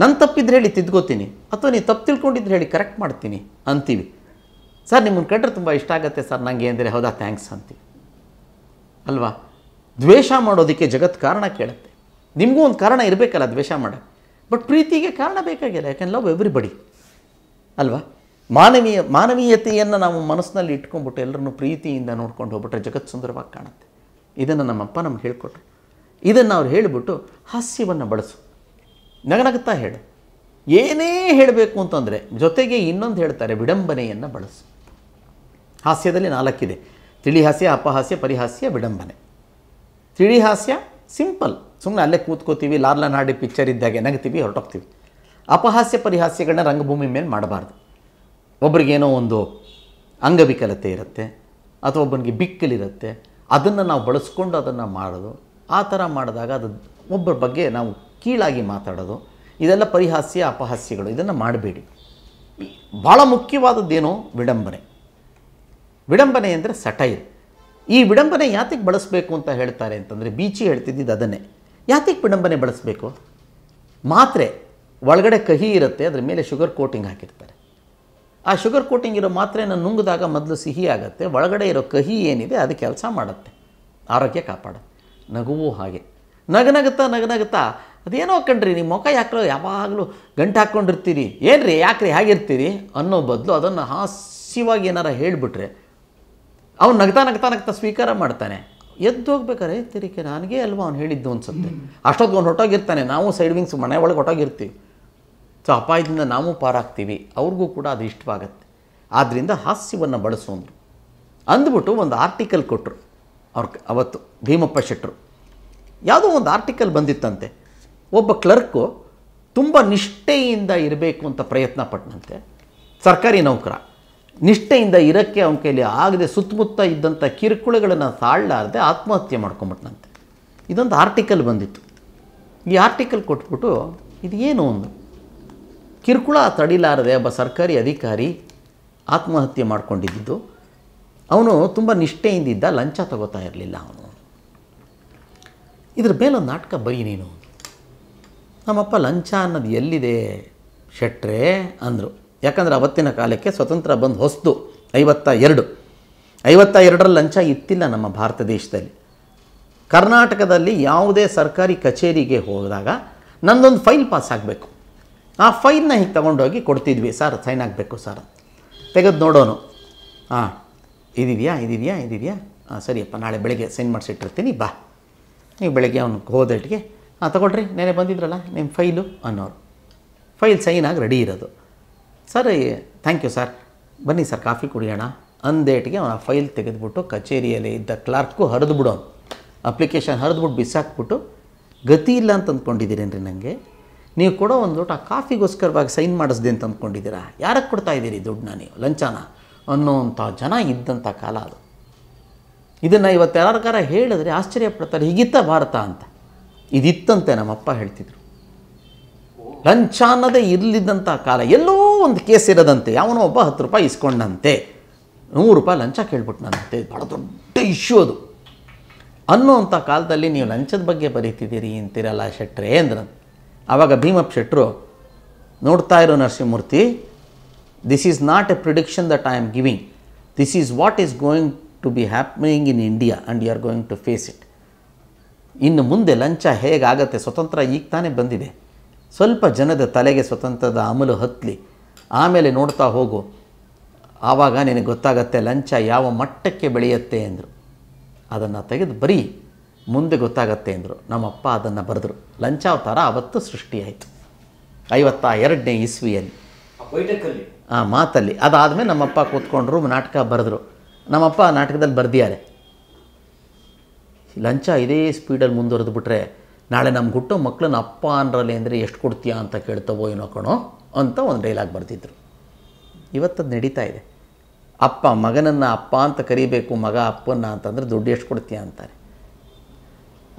ನನ್ನ ತಪ್ಪಿದ್ರೆ ಹೇಳಿ ತಿದ್ಕೋತೀನಿ ಅಥವಾ ನೀವು ತಪ್ಪು ತಿಳ್ಕೊಂಡಿದ್ರೆ ಹೇಳಿ ಕರೆಕ್ಟ್ ಮಾಡ್ತೀನಿ ಅಂತೀವಿ ಸರ್ ನಿಮ್ಮನ್ನು ಕಂಡ್ರೆ ತುಂಬ ಇಷ್ಟ ಆಗುತ್ತೆ ಸರ್ ನನಗೆ ಅಂದರೆ ಹೌದಾ ಥ್ಯಾಂಕ್ಸ್ ಅಂತೀವಿ ಅಲ್ವಾ ದ್ವೇಷ ಮಾಡೋದಕ್ಕೆ ಜಗತ್ ಕಾರಣ ಕೇಳುತ್ತೆ ನಿಮಗೂ ಒಂದು ಕಾರಣ ಇರಬೇಕಲ್ಲ ದ್ವೇಷ ಮಾಡೋಕ್ಕೆ ಬಟ್ ಪ್ರೀತಿಗೆ ಕಾರಣ ಬೇಕಾಗಿಲ್ಲ ಯಾಕೆಂದ್ರೆ ಲವ್ ಎವ್ರಿ ಬಡಿ ಅಲ್ವಾ ಮಾನವೀಯ ಮಾನವೀಯತೆಯನ್ನು ನಾವು ಮನಸ್ಸಿನಲ್ಲಿ ಇಟ್ಕೊಂಡ್ಬಿಟ್ಟು ಎಲ್ಲರನ್ನು ಪ್ರೀತಿಯಿಂದ ನೋಡ್ಕೊಂಡು ಹೋಗ್ಬಿಟ್ರೆ ಜಗತ್ತು ಸುಂದರವಾಗಿ ಕಾಣುತ್ತೆ ಇದನ್ನು ನಮ್ಮಪ್ಪ ನಮ್ಗೆ ಹೇಳಿಕೊಟ್ರು ಇದನ್ನು ಅವ್ರು ಹೇಳಿಬಿಟ್ಟು ಹಾಸ್ಯವನ್ನು ಬಳಸು ನಗನಗುತ್ತಾ ಹೇಳು ಏನೇ ಹೇಳಬೇಕು ಅಂತಂದರೆ ಜೊತೆಗೆ ಇನ್ನೊಂದು ಹೇಳ್ತಾರೆ ವಿಡಂಬನೆಯನ್ನು ಬಳಸು ಹಾಸ್ಯದಲ್ಲಿ ನಾಲ್ಕಿದೆ ತಿಳಿಹಾಸ್ಯ ಅಪಹಾಸ್ಯ ಪರಿಹಾಸ್ಯ ವಿಡಂಬನೆ ತಿಳಿಹಾಸ್ಯ ಸಿಂಪಲ್ ಸುಮ್ಮನೆ ಅಲ್ಲೇ ಕೂತ್ಕೋತೀವಿ ಲಾರ್ಲನಾಡಿ ನಾಡಿ ಪಿಕ್ಚರ್ ಇದ್ದಾಗೆ ನಗ್ತೀವಿ ಹೊರಟೋಗ್ತೀವಿ ಅಪಹಾಸ್ಯ ಪರಿಹಾಸ್ಯಗಳನ್ನ ರಂಗಭೂಮಿ ಮೇಲೆ ಮಾಡಬಾರ್ದು ಒಬ್ರಿಗೇನೋ ಒಂದು ಅಂಗವಿಕಲತೆ ಇರುತ್ತೆ ಅಥವಾ ಒಬ್ಬನಿಗೆ ಬಿಕ್ಕಲಿರುತ್ತೆ ಅದನ್ನು ನಾವು ಬಳಸ್ಕೊಂಡು ಅದನ್ನು ಮಾಡೋದು ಆ ಥರ ಮಾಡಿದಾಗ ಅದು ಒಬ್ಬರ ಬಗ್ಗೆ ನಾವು ಕೀಳಾಗಿ ಮಾತಾಡೋದು ಇದೆಲ್ಲ ಪರಿಹಾಸ್ಯ ಅಪಹಾಸ್ಯಗಳು ಇದನ್ನು ಮಾಡಬೇಡಿ ಭಾಳ ಮುಖ್ಯವಾದದ್ದೇನೋ ವಿಡಂಬನೆ ವಿಡಂಬನೆ ಅಂದರೆ ಸಟೈರ್ ಈ ವಿಡಂಬನೆ ಯಾತಿಗೆ ಬಳಸಬೇಕು ಅಂತ ಹೇಳ್ತಾರೆ ಅಂತಂದರೆ ಬೀಚಿ ಹೇಳ್ತಿದ್ದಿದ್ದು ಅದನ್ನೇ ಯಾತಿಗೆ ವಿಡಂಬನೆ ಬಳಸಬೇಕು ಮಾತ್ರೆ ಒಳಗಡೆ ಕಹಿ ಇರುತ್ತೆ ಅದರ ಮೇಲೆ ಶುಗರ್ ಕೋಟಿಂಗ್ ಹಾಕಿರ್ತಾರೆ ಆ ಶುಗರ್ ಕೋಟಿಂಗ್ ಇರೋ ಮಾತ್ರೆನ ನುಂಗಿದಾಗ ಮೊದಲು ಸಿಹಿ ಆಗುತ್ತೆ ಒಳಗಡೆ ಇರೋ ಕಹಿ ಏನಿದೆ ಅದು ಕೆಲಸ ಮಾಡುತ್ತೆ ಆರೋಗ್ಯ ಕಾಪಾಡುತ್ತೆ ನಗುವು ಹಾಗೆ ನಗನಗುತ್ತಾ ನಗನಗುತ್ತಾ ಅದೇನೋ ಕಣ್ರಿ ನಿಮ್ಮ ಮುಖ ಯಾಕೋ ಯಾವಾಗಲೂ ಗಂಟು ಹಾಕ್ಕೊಂಡಿರ್ತೀರಿ ಏನು ರೀ ರೀ ಹೇಗಿರ್ತೀರಿ ಅನ್ನೋ ಬದಲು ಅದನ್ನು ಹಾಸ್ಯವಾಗಿ ಏನಾರ ಹೇಳಿಬಿಟ್ರೆ ಅವ್ನು ನಗ್ತಾ ನಗ್ತಾ ನಗ್ತಾ ಸ್ವೀಕಾರ ಮಾಡ್ತಾನೆ ಎದ್ದು ಹೋಗ್ಬೇಕಾರೆ ತಿರಿಕೆ ನನಗೆ ಅಲ್ವಾ ಅವ್ನು ಹೇಳಿದ್ದು ಅನ್ಸುತ್ತೆ ಅಷ್ಟೊತ್ತು ಒಂದು ಹೊಟ್ಟೋಗಿರ್ತಾನೆ ನಾವು ಸೈಡ್ ವಿಂಗ್ಸ್ ಮನೆ ಒಳಗೆ ಹೊಟ್ಟೋಗಿರ್ತೀವಿ ಸೊ ಅಪಾಯದಿಂದ ನಾವು ಪಾರಾಗ್ತೀವಿ ಅವ್ರಿಗೂ ಕೂಡ ಅದು ಇಷ್ಟವಾಗತ್ತೆ ಆದ್ದರಿಂದ ಹಾಸ್ಯವನ್ನು ಬಳಸುವಂದರು ಅಂದ್ಬಿಟ್ಟು ಒಂದು ಆರ್ಟಿಕಲ್ ಕೊಟ್ಟರು ಅವ್ರ ಅವತ್ತು ಭೀಮಪ್ಪ ಶೆಟ್ಟರು ಯಾವುದೋ ಒಂದು ಆರ್ಟಿಕಲ್ ಬಂದಿತ್ತಂತೆ ಒಬ್ಬ ಕ್ಲರ್ಕು ತುಂಬ ನಿಷ್ಠೆಯಿಂದ ಇರಬೇಕು ಅಂತ ಪ್ರಯತ್ನ ಪಟ್ಟನಂತೆ ಸರ್ಕಾರಿ ನೌಕರ ನಿಷ್ಠೆಯಿಂದ ಇರೋಕ್ಕೆ ಅವನ ಕೈಲಿ ಆಗದೆ ಸುತ್ತಮುತ್ತ ಇದ್ದಂಥ ಕಿರುಕುಳಗಳನ್ನು ತಾಳಲಾರದೆ ಆತ್ಮಹತ್ಯೆ ಮಾಡ್ಕೊಂಬಿಟ್ನಂತೆ ಇದೊಂದು ಆರ್ಟಿಕಲ್ ಬಂದಿತ್ತು ಈ ಆರ್ಟಿಕಲ್ ಕೊಟ್ಬಿಟ್ಟು ಇದು ಏನು ಒಂದು ಕಿರುಕುಳ ತಡಿಲಾರದೆ ಒಬ್ಬ ಸರ್ಕಾರಿ ಅಧಿಕಾರಿ ಆತ್ಮಹತ್ಯೆ ಮಾಡ್ಕೊಂಡಿದ್ದು ಅವನು ತುಂಬ ನಿಷ್ಠೆಯಿಂದಿದ್ದ ಲಂಚ ತಗೋತಾ ಇರಲಿಲ್ಲ ಅವನು ಇದ್ರ ಮೇಲೊಂದು ನಾಟಕ ಬರೀ ನೀನು ನಮ್ಮಪ್ಪ ಲಂಚ ಅನ್ನೋದು ಎಲ್ಲಿದೆ ಶೆಟ್ರೆ ಅಂದರು ಯಾಕಂದರೆ ಅವತ್ತಿನ ಕಾಲಕ್ಕೆ ಸ್ವತಂತ್ರ ಬಂದು ಹೊಸ್ತು ಐವತ್ತ ಎರಡು ಐವತ್ತ ಎರಡರ ಲಂಚ ಇತ್ತಿಲ್ಲ ನಮ್ಮ ಭಾರತ ದೇಶದಲ್ಲಿ ಕರ್ನಾಟಕದಲ್ಲಿ ಯಾವುದೇ ಸರ್ಕಾರಿ ಕಚೇರಿಗೆ ಹೋದಾಗ ನಂದೊಂದು ಫೈಲ್ ಪಾಸ್ ಆಗಬೇಕು ಆ ಫೈಲ್ನ ಹೀಗೆ ತೊಗೊಂಡೋಗಿ ಕೊಡ್ತಿದ್ವಿ ಸರ್ ಸೈನ್ ಆಗಬೇಕು ಸರ್ ತೆಗೆದು ನೋಡೋನು ಹಾಂ ಇದಿದೆಯಾ ಇದಿದೆಯಾ ಇದಿದೆಯಾ ಹಾಂ ಸರಿಯಪ್ಪ ನಾಳೆ ಬೆಳಗ್ಗೆ ಸೈನ್ ಮಾಡಿಸಿಟ್ಟಿರ್ತೀನಿ ಬಾ ನೀವು ಬೆಳಗ್ಗೆ ಅವನು ಹೋದಟ್ಟಿಗೆ ಹಾಂ ತಗೊಳ್ರಿ ನೆನೆ ಬಂದಿದ್ರಲ್ಲ ನಿಮ್ಮ ಫೈಲು ಅನ್ನೋರು ಫೈಲ್ ಸೈನ್ ಆಗಿ ರೆಡಿ ಇರೋದು ಸರ್ ಥ್ಯಾಂಕ್ ಯು ಸರ್ ಬನ್ನಿ ಸರ್ ಕಾಫಿ ಕುಡಿಯೋಣ ಅಂದೇಟಿಗೆ ಅವನ ಫೈಲ್ ತೆಗೆದುಬಿಟ್ಟು ಕಚೇರಿಯಲ್ಲಿ ಇದ್ದ ಕ್ಲಾರ್ಕ್ಗೂ ಬಿಡೋನು ಅಪ್ಲಿಕೇಶನ್ ಹರಿದ್ಬಿಟ್ಟು ಬಿಸಾಕ್ಬಿಟ್ಟು ಗತಿ ಇಲ್ಲ ಅಂತ ಅಂದ್ಕೊಂಡಿದ್ದೀರೇನ್ರಿ ನನಗೆ ನೀವು ಕೊಡೋ ಒಂದು ಲೋಟ ಕಾಫಿಗೋಸ್ಕರವಾಗಿ ಸೈನ್ ಮಾಡಿಸ್ದೆ ಅಂತ ಅಂದ್ಕೊಂಡಿದ್ದೀರಾ ಯಾರಕ್ಕೆ ಕೊಡ್ತಾ ಇದ್ದೀರಿ ದುಡ್ಡನ್ನ ನೀವು ಲಂಚನ ಅನ್ನೋವಂಥ ಜನ ಇದ್ದಂಥ ಕಾಲ ಅದು ಇದನ್ನು ಇವತ್ತು ಕಾರ ಹೇಳಿದ್ರೆ ಆಶ್ಚರ್ಯ ಪಡ್ತಾರೆ ಹೀಗಿತ್ತ ಭಾರತ ಅಂತ ಇದಿತ್ತಂತೆ ನಮ್ಮಪ್ಪ ಹೇಳ್ತಿದ್ರು ಲಂಚ ಅನ್ನೋದೇ ಇರಲಿದ್ದಂಥ ಕಾಲ ಎಲ್ಲೋ ಒಂದು ಕೇಸ್ ಇರದಂತೆ ಅವನು ಒಬ್ಬ ಹತ್ತು ರೂಪಾಯಿ ಇಸ್ಕೊಂಡಂತೆ ನೂರು ರೂಪಾಯಿ ಲಂಚ ಕೇಳ್ಬಿಟ್ನಂತೆ ಭಾಳ ದೊಡ್ಡ ಇಶ್ಯೂ ಅದು ಅನ್ನುವಂಥ ಕಾಲದಲ್ಲಿ ನೀವು ಲಂಚದ ಬಗ್ಗೆ ಬರೀತಿದ್ದೀರಿ ಅಂತೀರಲ್ಲ ಶೆಟ್ರೆ ಅಂದ್ರೆ ಆವಾಗ ಭೀಮಪ್ ಶೆಟ್ರು ನೋಡ್ತಾ ಇರೋ Narasimhamurthy this is not a prediction that I am giving this is what is going to be happening in India and you are going to face it ಇನ್ನು ಮುಂದೆ ಲಂಚ ಹೇಗಾಗತ್ತೆ ಸ್ವತಂತ್ರ ಈಗ ತಾನೇ ಬಂದಿದೆ ಸ್ವಲ್ಪ ಜನದ ತಲೆಗೆ ಸ್ವತಂತ್ರದ ಅಮಲು ಹತ್ತಲಿ ಆಮೇಲೆ ನೋಡ್ತಾ ಹೋಗು ಆವಾಗ ನಿನಗೆ ಗೊತ್ತಾಗತ್ತೆ ಲಂಚ ಯಾವ ಮಟ್ಟಕ್ಕೆ ಬೆಳೆಯುತ್ತೆ ಅಂದರು ಅದನ್ನು ತೆಗೆದು ಬರೀ ಮುಂದೆ ಗೊತ್ತಾಗತ್ತೆ ಅಂದರು ನಮ್ಮಪ್ಪ ಅದನ್ನು ಬರೆದರು ಲಂಚಾವತಾರ ಅವತ್ತು ಸೃಷ್ಟಿಯಾಯಿತು ಐವತ್ತ ಎರಡನೇ ಇಸ್ವಿಯಲ್ಲಿ ಆ ಮಾತಲ್ಲಿ ಅದಾದಮೇಲೆ ನಮ್ಮಪ್ಪ ಕೂತ್ಕೊಂಡ್ರು ನಾಟಕ ಬರೆದ್ರು ನಮ್ಮಪ್ಪ ನಾಟಕದಲ್ಲಿ ಬರೆದಿದ್ದಾರೆ ಲಂಚ ಇದೇ ಸ್ಪೀಡಲ್ಲಿ ಮುಂದುವರೆದು ಬಿಟ್ರೆ ನಾಳೆ ನಮ್ಗೆ ಹುಟ್ಟೋ ಮಕ್ಕಳನ್ನ ಅಪ್ಪ ಅನ್ರಲ್ಲಿ ಅಂದರೆ ಎಷ್ಟು ಕೊಡ್ತೀಯಾ ಅಂತ ಕೇಳ್ತವೋ ಏನೋ ಕಣೋ ಅಂತ ಒಂದು ಡೈಲಾಗ್ ಬರ್ತಿದ್ರು ಇವತ್ತದು ನಡೀತಾ ಇದೆ ಅಪ್ಪ ಮಗನನ್ನು ಅಪ್ಪ ಅಂತ ಕರಿಬೇಕು ಮಗ ಅಪ್ಪನ ಅಂತಂದರೆ ದುಡ್ಡು ಎಷ್ಟು ಕೊಡ್ತೀಯಾ ಅಂತಾರೆ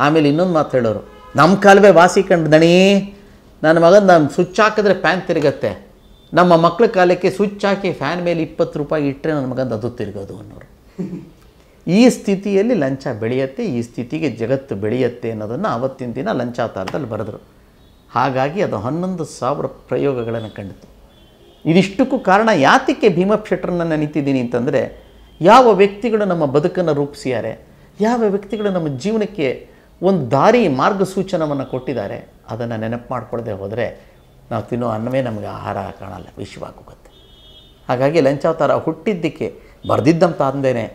ಆಮೇಲೆ ಇನ್ನೊಂದು ಮಾತು ಹೇಳೋರು ನಮ್ಮ ಕಾಲವೇ ವಾಸಿ ಕಂಡು ದಣಿ ನನ್ನ ಮಗನ ನಮ್ಮ ಸ್ವಿಚ್ ಹಾಕಿದ್ರೆ ಫ್ಯಾನ್ ತಿರುಗತ್ತೆ ನಮ್ಮ ಮಕ್ಕಳ ಕಾಲಕ್ಕೆ ಸ್ವಿಚ್ ಹಾಕಿ ಫ್ಯಾನ್ ಮೇಲೆ ಇಪ್ಪತ್ತು ರೂಪಾಯಿ ಇಟ್ಟರೆ ನನ್ನ ಮಗನ ಅದು ತಿರುಗೋದು ಅನ್ನೋರು ಈ ಸ್ಥಿತಿಯಲ್ಲಿ ಲಂಚ ಬೆಳೆಯುತ್ತೆ ಈ ಸ್ಥಿತಿಗೆ ಜಗತ್ತು ಬೆಳೆಯುತ್ತೆ ಅನ್ನೋದನ್ನು ಆವತ್ತಿನ ದಿನ ಲಂಚಾತಾರದಲ್ಲಿ ಬರೆದರು ಹಾಗಾಗಿ ಅದು ಹನ್ನೊಂದು ಸಾವಿರ ಪ್ರಯೋಗಗಳನ್ನು ಕಂಡಿತು ಇದಿಷ್ಟಕ್ಕೂ ಕಾರಣ ಯಾತಕ್ಕೆ ಭೀಮಕ್ಷೆಟ್ರನ್ನ ನೆನಿತಿದ್ದೀನಿ ಅಂತಂದರೆ ಯಾವ ವ್ಯಕ್ತಿಗಳು ನಮ್ಮ ಬದುಕನ್ನು ರೂಪಿಸಿದ್ದಾರೆ ಯಾವ ವ್ಯಕ್ತಿಗಳು ನಮ್ಮ ಜೀವನಕ್ಕೆ ಒಂದು ದಾರಿ ಮಾರ್ಗಸೂಚನವನ್ನು ಕೊಟ್ಟಿದ್ದಾರೆ ಅದನ್ನು ನೆನಪು ಮಾಡಿಕೊಳ್ಳದೆ ಹೋದರೆ ನಾವು ತಿನ್ನೋ ಅನ್ನವೇ ನಮಗೆ ಆಹಾರ ಕಾಣಲ್ಲ ವಿಷವಾಗೋಗುತ್ತೆ ಹಾಗಾಗಿ ಲಂಚಾವತಾರ ಹುಟ್ಟಿದ್ದಕ್ಕೆ ಬರೆದಿದ್ದಂಥ ಅಂದೇನೆ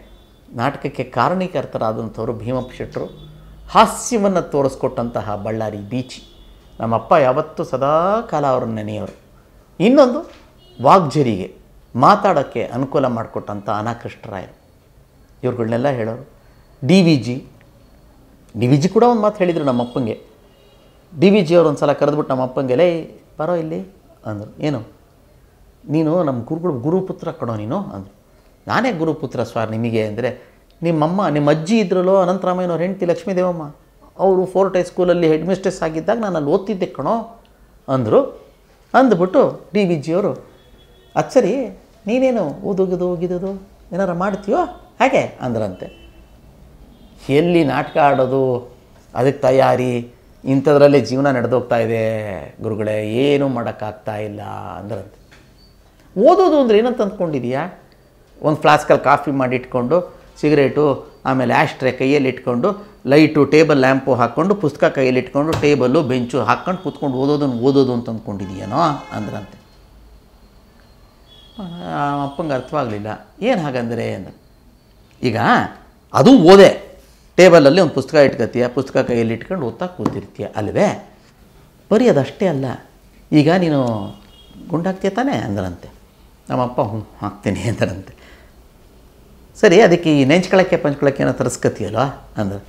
ನಾಟಕಕ್ಕೆ ಕಾರಣೀಕರ್ತರಾದಂಥವರು ಭೀಮಪ್ಪ ಶೆಟ್ಟರು ಹಾಸ್ಯವನ್ನು ತೋರಿಸ್ಕೊಟ್ಟಂತಹ ಬಳ್ಳಾರಿ ಬೀಚಿ ನಮ್ಮಪ್ಪ ಯಾವತ್ತೂ ಸದಾ ಕಾಲ ಅವರನ್ನು ನೆನೆಯೋರು ಇನ್ನೊಂದು ವಾಗ್ಜರಿಗೆ ಮಾತಾಡೋಕ್ಕೆ ಅನುಕೂಲ ಮಾಡಿಕೊಟ್ಟಂಥ ಅನಾಕೃಷ್ಟರಾಯರು ಇವ್ರುಗಳನ್ನೆಲ್ಲ ಹೇಳೋರು D V G D V G ಕೂಡ ಒಂದು ಮಾತು ಹೇಳಿದರು ನಮ್ಮಪ್ಪಂಗೆ ಡಿ ವಿ ಜಿ ಅವರು ಒಂದು ಸಲ ಕರೆದ್ಬಿಟ್ಟು ನಮ್ಮಪ್ಪಂಗೆ ಲೇ ಬರೋ ಇಲ್ಲಿ ಅಂದರು ಏನು ನೀನು ನಮ್ಮ ಗುರುಗಳು ಗುರುಪುತ್ರ ಕೊಡೋ ನೀನು ಅಂದರು ನಾನೇ ಗುರುಪುತ್ರ ಸ್ವಾರ್ ನಿಮಗೆ ಅಂದರೆ ನಿಮ್ಮಮ್ಮ ನಿಮ್ಮ ಅಜ್ಜಿ ಇದ್ರಲ್ಲೋ ಅನಂತರಾಮಯ್ಯನವ್ರ ಹೆಂಡ್ತಿ ಲಕ್ಷ್ಮೀ ದೇವಮ್ಮ ಅವರು ಫೋರ್ಟ್ ಸ್ಕೂಲಲ್ಲಿ ಹೆಡ್ ಮಿಸ್ಟ್ರೆಸ್ ಆಗಿದ್ದಾಗ ನಾನು ಅಲ್ಲಿ ಓದ್ತಿದ್ದೆ ಕಣೋ ಅಂದರು ಅಂದ್ಬಿಟ್ಟು ಡಿ ವಿ ಜಿಯವರು ಅದು ಸರಿ ನೀನೇನು ಓದೋಗಿದ್ದು ಹೋಗಿದ್ದು ಏನಾರು ಮಾಡ್ತೀಯೋ ಹಾಗೆ ಅಂದ್ರಂತೆ ಎಲ್ಲಿ ನಾಟಕ ಆಡೋದು ಅದಕ್ಕೆ ತಯಾರಿ ಇಂಥದ್ರಲ್ಲೇ ಜೀವನ ನಡೆದೋಗ್ತಾ ಇದೆ ಗುರುಗಳೇ ಏನೂ ಮಾಡೋಕ್ಕಾಗ್ತಾ ಇಲ್ಲ ಅಂದ್ರಂತೆ ಓದೋದು ಅಂದರೆ ಏನಂತ ಅಂದ್ಕೊಂಡಿದೀಯಾ ಒಂದು ಫ್ಲಾಸ್ಕಲ್ಲಿ ಕಾಫಿ ಮಾಡಿ ಇಟ್ಕೊಂಡು ಸಿಗರೇಟು ಆಮೇಲೆ ಟ್ರೇ ಕೈಯಲ್ಲಿ ಇಟ್ಕೊಂಡು ಲೈಟು ಟೇಬಲ್ ಲ್ಯಾಂಪು ಹಾಕ್ಕೊಂಡು ಪುಸ್ತಕ ಕೈಯಲ್ಲಿ ಇಟ್ಕೊಂಡು ಟೇಬಲ್ಲು ಬೆಂಚು ಹಾಕ್ಕೊಂಡು ಕೂತ್ಕೊಂಡು ಓದೋದನ್ನು ಓದೋದು ಅಂತ ಅಂದ್ಕೊಂಡಿದೀಯನೋ ಅಂದ್ರಂತೆ ಅಪ್ಪಂಗೆ ಅರ್ಥವಾಗಲಿಲ್ಲ ಏನು ಹಾಗಂದರೆ ಅಂದ್ರೆ ಈಗ ಅದು ಓದೆ ಟೇಬಲಲ್ಲಿ ಒಂದು ಪುಸ್ತಕ ಇಟ್ಕೊತೀಯ ಪುಸ್ತಕ ಕೈಯಲ್ಲಿ ಇಟ್ಕೊಂಡು ಓದ್ತಾ ಕೂತಿರ್ತೀಯ ಅಲ್ವೇ ಬರೀ ಅದಷ್ಟೇ ಅಲ್ಲ ಈಗ ನೀನು ಗುಂಡಾಗ್ತೀಯ ತಾನೇ ಅಂದ್ರಂತೆ ನಮ್ಮಪ್ಪ ಹ್ಞೂ ಹಾಕ್ತೀನಿ ಅಂದ್ರಂತೆ ಸರಿ ಅದಕ್ಕೆ ಈ ನೆಂಚ್ಕೊಳ್ಳೋಕ್ಕೆ ಪಂಚ್ಕೊಳ್ಳೋಕ್ಕೆ ಏನೋ ತರಿಸ್ಕತಿಯಲ್ವಾ ಅಂದ್ರೆ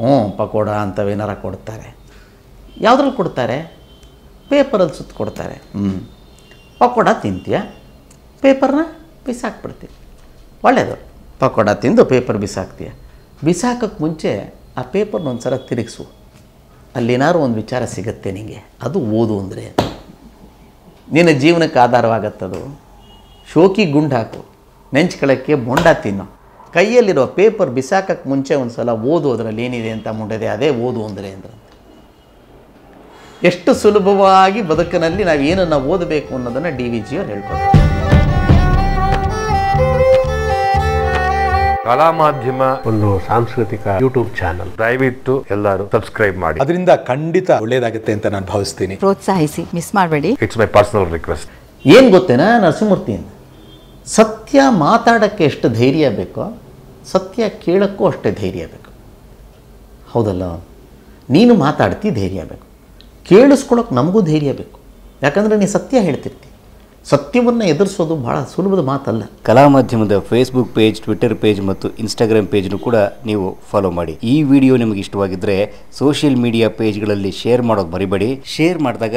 ಹ್ಞೂ ಪಕೋಡ ಅಂಥವೇನಾರ ಕೊಡ್ತಾರೆ ಯಾವುದ್ರಲ್ಲಿ ಕೊಡ್ತಾರೆ ಪೇಪರಲ್ಲಿ ಸುತ್ತ ಕೊಡ್ತಾರೆ ಹ್ಞೂ ಪಕೋಡ ತಿಂತೀಯ ಪೇಪರ್ನ ಬಿಸಾಕ್ಬಿಡ್ತೀವಿ ಒಳ್ಳೆಯದು ಪಕೋಡ ತಿಂದು ಪೇಪರ್ ಬಿಸಾಕ್ತೀಯ ಬಿಸಾಕಕ್ಕೆ ಮುಂಚೆ ಆ ಪೇಪರ್ನ ಒಂದು ಸಲ ತಿರುಗಿಸು ಅಲ್ಲೇನಾದ್ರು ಒಂದು ವಿಚಾರ ಸಿಗುತ್ತೆ ನಿಮಗೆ ಅದು ಓದು ಅಂದರೆ ನಿನ್ನ ಜೀವನಕ್ಕೆ ಆಧಾರವಾಗತ್ತದು ಶೋಕಿ ಗುಂಡು ಹಾಕು ನೆಂಚ್ಕೊಳ್ಳೋಕ್ಕೆ ಬೊಂಡ ತಿನ್ನೋ ಕೈಯಲ್ಲಿರೋ ಪೇಪರ್ ಬಿಸಾಕಕ್ಕೆ ಮುಂಚೆ ಒಂದು ಸಲ ಓದು ಅದರಲ್ಲಿ ಏನಿದೆ ಅಂತ ಮುಂಡದೆ ಅದೇ ಓದು ಅಂದರೆ ಅಂದ್ರೆ ಎಷ್ಟು ಸುಲಭವಾಗಿ ಬದುಕಿನಲ್ಲಿ ನಾವು ಏನನ್ನು ಓದಬೇಕು ಅನ್ನೋದನ್ನು ಡಿ ವಿ ಜಿಯವ್ರು ಹೇಳ್ಕೊಂಡು ಕಲಾ ಮಾಧ್ಯಮ ಒಂದು ಸಾಂಸ್ಕೃತಿಕ ಯೂಟ್ಯೂಬ್ ಚಾನಲ್ ದಯವಿಟ್ಟು ಎಲ್ಲರೂ ಸಬ್ಸ್ಕ್ರೈಬ್ ಮಾಡಿ ಅದರಿಂದ ಖಂಡಿತ ಒಳ್ಳೇದಾಗುತ್ತೆ ಅಂತ ನಾನು ಭಾವಿಸ್ತೀನಿ ಪ್ರೋತ್ಸಾಹಿಸಿ ಮಿಸ್ ಮಾಡಬೇಡಿ ಇಟ್ಸ್ ಮೈ ಪರ್ಸನಲ್ ರಿಕ್ವೆಸ್ಟ್ ಏನು ಗೊತ್ತೇನಾ ನರಸಿಂಹಮೂರ್ತಿಯಿಂದ ಸತ್ಯ ಮಾತಾಡೋಕ್ಕೆ ಎಷ್ಟು ಧೈರ್ಯ ಬೇಕೋ ಸತ್ಯ ಕೇಳೋಕ್ಕೂ ಅಷ್ಟೇ ಧೈರ್ಯ ಬೇಕು ಹೌದಲ್ಲ ನೀನು ಮಾತಾಡ್ತಿ ಧೈರ್ಯ ಬೇಕು ಕೇಳಿಸ್ಕೊಳಕ್ಕೆ ನಮಗೂ ಧೈರ್ಯ ಬೇಕು ಯಾಕಂದರೆ ನೀ ಸತ್ಯ ಹೇಳ್ತಿರ್ತಿ ಸತ್ಯವನ್ನು ಎದುರಿಸೋದು ಭಾಳ ಸುಲಭದ ಮಾತಲ್ಲ ಕಲಾ ಮಾಧ್ಯಮದ ಫೇಸ್ಬುಕ್ ಪೇಜ್ ಟ್ವಿಟರ್ ಪೇಜ್ ಮತ್ತು ಇನ್ಸ್ಟಾಗ್ರಾಮ್ ಪೇಜ್ನು ಕೂಡ ನೀವು ಫಾಲೋ ಮಾಡಿ ಈ ವಿಡಿಯೋ ನಿಮಗೆ ಇಷ್ಟವಾಗಿದ್ದರೆ ಸೋಷಿಯಲ್ ಮೀಡಿಯಾ ಪೇಜ್ಗಳಲ್ಲಿ ಶೇರ್ ಮಾಡೋದು ಬರಿಬೇಡಿ ಶೇರ್ ಮಾಡಿದಾಗ